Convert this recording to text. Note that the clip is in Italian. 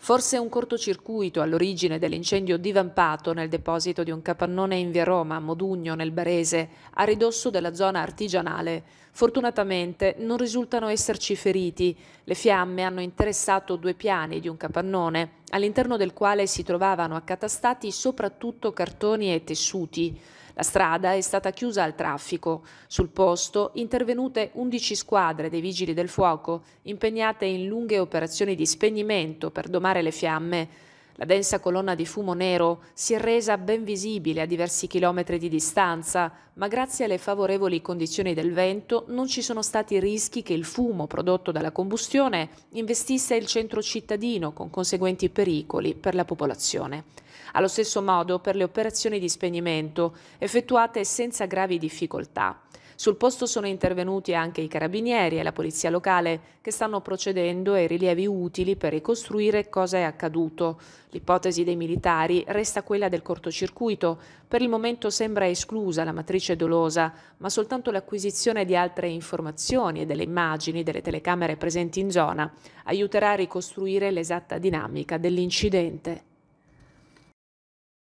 Forse un cortocircuito all'origine dell'incendio divampato nel deposito di un capannone in via Roma, a Modugno, nel Barese, a ridosso della zona artigianale. Fortunatamente non risultano esserci feriti. Le fiamme hanno interessato due piani di un capannone all'interno del quale si trovavano accatastati soprattutto cartoni e tessuti. La strada è stata chiusa al traffico. Sul posto intervenute 11 squadre dei vigili del fuoco impegnate in lunghe operazioni di spegnimento per domare le fiamme. La densa colonna di fumo nero si è resa ben visibile a diversi chilometri di distanza, ma grazie alle favorevoli condizioni del vento non ci sono stati rischi che il fumo prodotto dalla combustione investisse il centro cittadino con conseguenti pericoli per la popolazione. Allo stesso modo per le operazioni di spegnimento effettuate senza gravi difficoltà. Sul posto sono intervenuti anche i carabinieri e la polizia locale che stanno procedendo ai rilievi utili per ricostruire cosa è accaduto. L'ipotesi dei militari resta quella del cortocircuito. Per il momento sembra esclusa la matrice dolosa, ma soltanto l'acquisizione di altre informazioni e delle immagini delle telecamere presenti in zona aiuterà a ricostruire l'esatta dinamica dell'incidente.